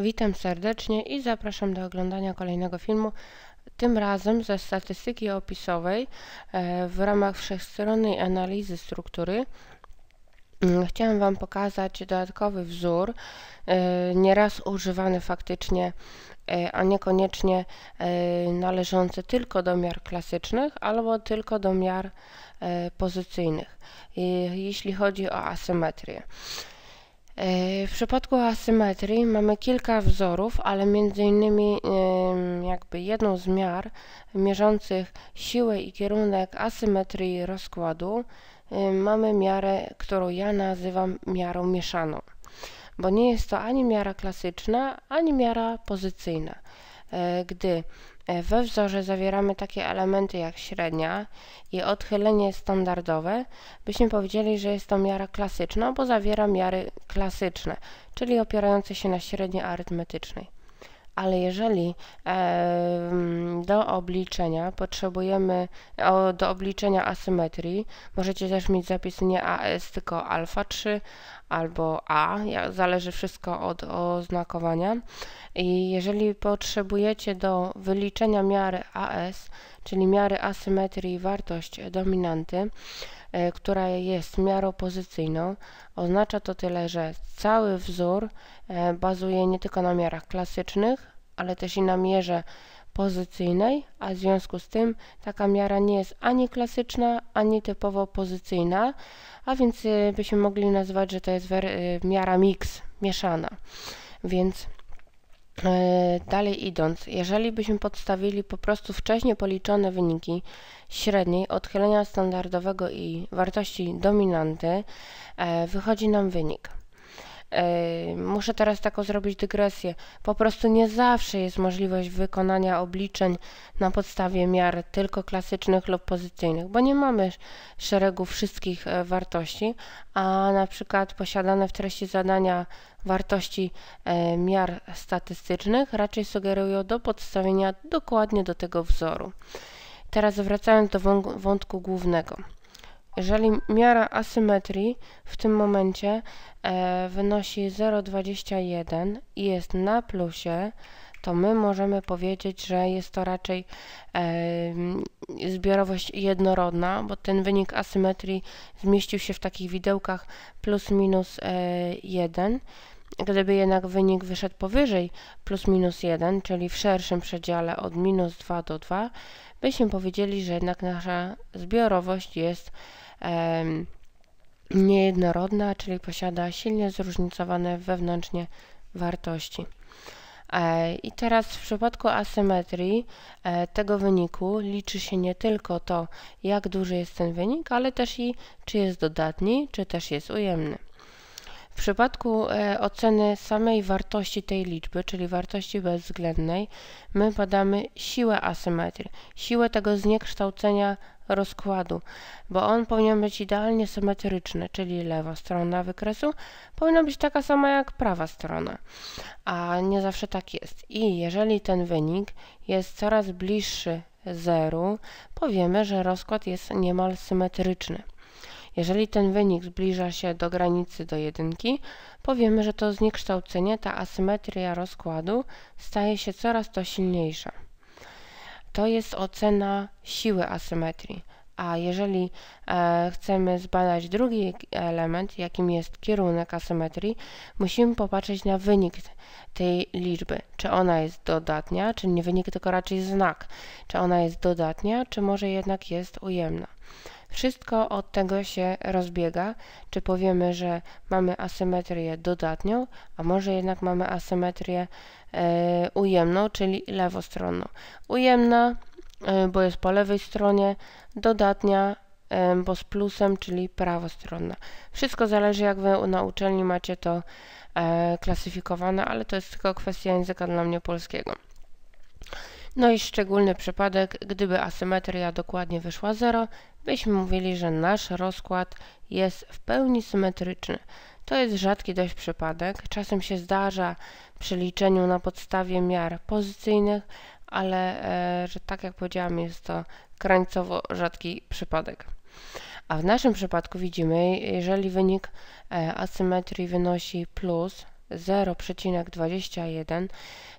Witam serdecznie i zapraszam do oglądania kolejnego filmu, tym razem ze statystyki opisowej e, w ramach wszechstronnej analizy struktury. Mm, chciałam Wam pokazać dodatkowy wzór, e, nieraz używany faktycznie, e, a niekoniecznie należący tylko do miar klasycznych albo tylko do miar pozycyjnych, jeśli chodzi o asymetrię. E, w przypadku asymetrii mamy kilka wzorów, ale między innymi jakby jedną z miar mierzących siłę i kierunek asymetrii rozkładu mamy miarę, którą ja nazywam miarą mieszaną, bo nie jest to ani miara klasyczna, ani miara pozycyjna. E, gdy e, we wzorze zawieramy takie elementy jak średnia i odchylenie standardowe, byśmy powiedzieli, że jest to miara klasyczna, bo zawiera miary klasyczne, czyli opierające się na średniej arytmetycznej ale jeżeli do obliczenia potrzebujemy o, do obliczenia asymetrii, możecie też mieć zapis nie AS, tylko alfa 3 albo A, zależy wszystko od oznakowania. I jeżeli potrzebujecie do wyliczenia miary AS, czyli miary asymetrii wartość dominanty, E, która jest miarą pozycyjną, oznacza to tyle, że cały wzór e, bazuje nie tylko na miarach klasycznych, ale też i na mierze pozycyjnej, a w związku z tym taka miara nie jest ani klasyczna, ani typowo pozycyjna, a więc e, byśmy mogli nazwać, że to jest miara mix, mieszana. Więc E, dalej idąc, jeżeli byśmy podstawili po prostu wcześniej policzone wyniki średniej odchylenia standardowego i wartości dominanty, e, wychodzi nam wynik Muszę teraz taką zrobić dygresję. Po prostu nie zawsze jest możliwość wykonania obliczeń na podstawie miar tylko klasycznych lub pozycyjnych, bo nie mamy szeregu wszystkich e, wartości, a na przykład posiadane w treści zadania wartości e, miar statystycznych raczej sugerują do podstawienia dokładnie do tego wzoru. Teraz wracając do wątku głównego. Jeżeli miara asymetrii w tym momencie e, wynosi 0,21 i jest na plusie, to my możemy powiedzieć, że jest to raczej e, zbiorowość jednorodna, bo ten wynik asymetrii zmieścił się w takich widełkach plus minus e, 1. Gdyby jednak wynik wyszedł powyżej plus minus 1, czyli w szerszym przedziale od minus 2 do 2, byśmy powiedzieli, że jednak nasza zbiorowość jest niejednorodna, czyli posiada silnie zróżnicowane wewnętrznie wartości. E, I teraz w przypadku asymetrii e, tego wyniku liczy się nie tylko to, jak duży jest ten wynik, ale też i czy jest dodatni, czy też jest ujemny. W przypadku e, oceny samej wartości tej liczby, czyli wartości bezwzględnej, my badamy siłę asymetrii, siłę tego zniekształcenia rozkładu, bo on powinien być idealnie symetryczny, czyli lewa strona wykresu powinna być taka sama jak prawa strona, a nie zawsze tak jest. I jeżeli ten wynik jest coraz bliższy zeru, powiemy, że rozkład jest niemal symetryczny. Jeżeli ten wynik zbliża się do granicy do jedynki, powiemy, że to zniekształcenie, ta asymetria rozkładu staje się coraz to silniejsza to jest ocena siły asymetrii. A jeżeli e, chcemy zbadać drugi element, jakim jest kierunek asymetrii, musimy popatrzeć na wynik tej liczby. Czy ona jest dodatnia, czy nie wynik, tylko raczej znak. Czy ona jest dodatnia, czy może jednak jest ujemna. Wszystko od tego się rozbiega, czy powiemy, że mamy asymetrię dodatnią, a może jednak mamy asymetrię e, ujemną, czyli lewostronną. Ujemna E, bo jest po lewej stronie, dodatnia, e, bo z plusem, czyli prawostronna. Wszystko zależy jak Wy na uczelni macie to e, klasyfikowane, ale to jest tylko kwestia języka dla mnie polskiego. No i szczególny przypadek, gdyby asymetria dokładnie wyszła 0, byśmy mówili, że nasz rozkład jest w pełni symetryczny. To jest rzadki dość przypadek. Czasem się zdarza przy liczeniu na podstawie miar pozycyjnych, ale e, że tak jak powiedziałam, jest to krańcowo rzadki przypadek. A w naszym przypadku widzimy, jeżeli wynik e, asymetrii wynosi plus 0,21,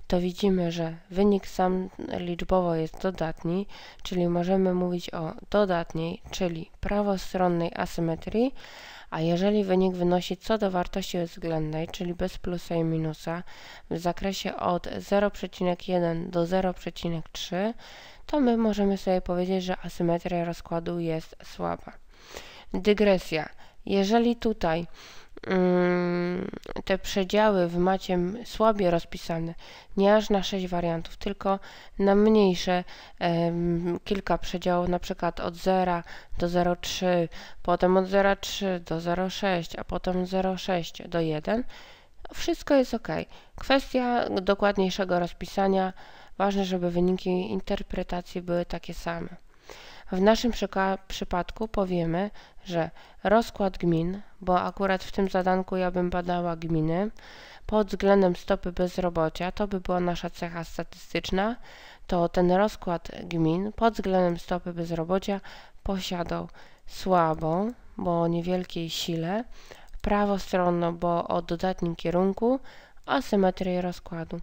to widzimy, że wynik sam liczbowo jest dodatni, czyli możemy mówić o dodatniej, czyli prawostronnej asymetrii, a jeżeli wynik wynosi co do wartości względnej, czyli bez plusa i minusa, w zakresie od 0,1 do 0,3, to my możemy sobie powiedzieć, że asymetria rozkładu jest słaba. Dygresja. Jeżeli tutaj Mm, te przedziały w macie słabiej rozpisane, nie aż na 6 wariantów, tylko na mniejsze kilka przedziałów, na przykład od 0 do 0,3, potem od 0,3 do 0,6, a potem 0,6 do 1, wszystko jest ok. Kwestia dokładniejszego rozpisania, ważne, żeby wyniki interpretacji były takie same. W naszym przypadku powiemy, że rozkład gmin, bo akurat w tym zadanku ja bym badała gminy, pod względem stopy bezrobocia, to by była nasza cecha statystyczna, to ten rozkład gmin pod względem stopy bezrobocia posiadał słabą, bo o niewielkiej sile, prawostronną, bo o dodatnim kierunku, asymetrię rozkładu.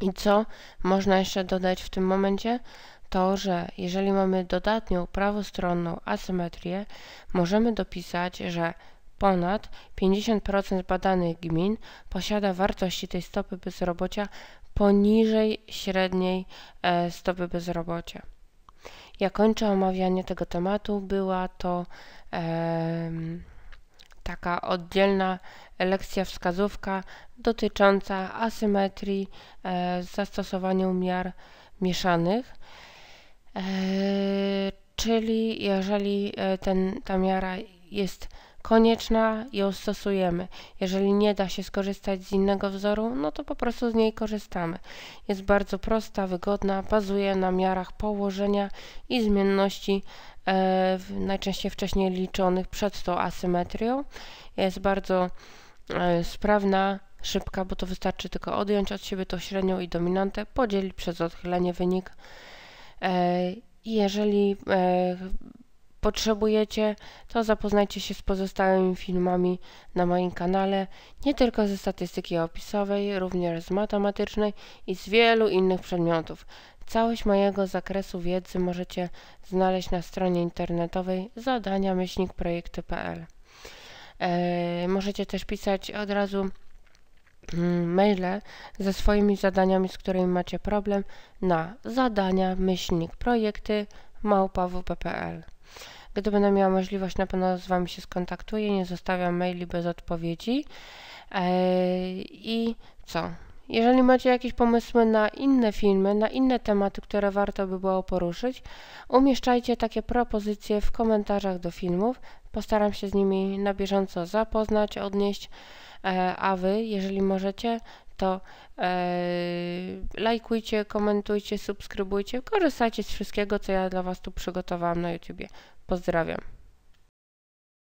I co można jeszcze dodać w tym momencie? to, że jeżeli mamy dodatnią prawostronną asymetrię, możemy dopisać, że ponad 50% badanych gmin posiada wartości tej stopy bezrobocia poniżej średniej e, stopy bezrobocia. Ja kończę omawianie tego tematu. Była to e, taka oddzielna lekcja wskazówka dotycząca asymetrii e, z zastosowaniem miar mieszanych czyli jeżeli e, ten, ta miara jest konieczna, ją stosujemy. Jeżeli nie da się skorzystać z innego wzoru, no to po prostu z niej korzystamy. Jest bardzo prosta, wygodna, bazuje na miarach położenia i zmienności e, najczęściej wcześniej liczonych przed tą asymetrią. Jest bardzo e, sprawna, szybka, bo to wystarczy tylko odjąć od siebie tą średnią i dominantę, podzielić przez odchylenie wynik. E, jeżeli e, potrzebujecie, to zapoznajcie się z pozostałymi filmami na moim kanale, nie tylko ze statystyki opisowej, również z matematycznej i z wielu innych przedmiotów. Całość mojego zakresu wiedzy możecie znaleźć na stronie internetowej zadania-projekty.pl. E, możecie też pisać od razu Mm, maile ze swoimi zadaniami, z którymi macie problem na zadania, myślnik, projekty małpawp.pl. Gdy będę miała możliwość, na pewno z Wami się skontaktuję, nie zostawiam maili bez odpowiedzi. I co? Jeżeli macie jakieś pomysły na inne filmy, na inne tematy, które warto by było poruszyć, umieszczajcie takie propozycje w komentarzach do filmów. Postaram się z nimi na bieżąco zapoznać, odnieść E, a wy, jeżeli możecie, to e, lajkujcie, komentujcie, subskrybujcie, korzystajcie z wszystkiego, co ja dla was tu przygotowałam na YouTubie. Pozdrawiam.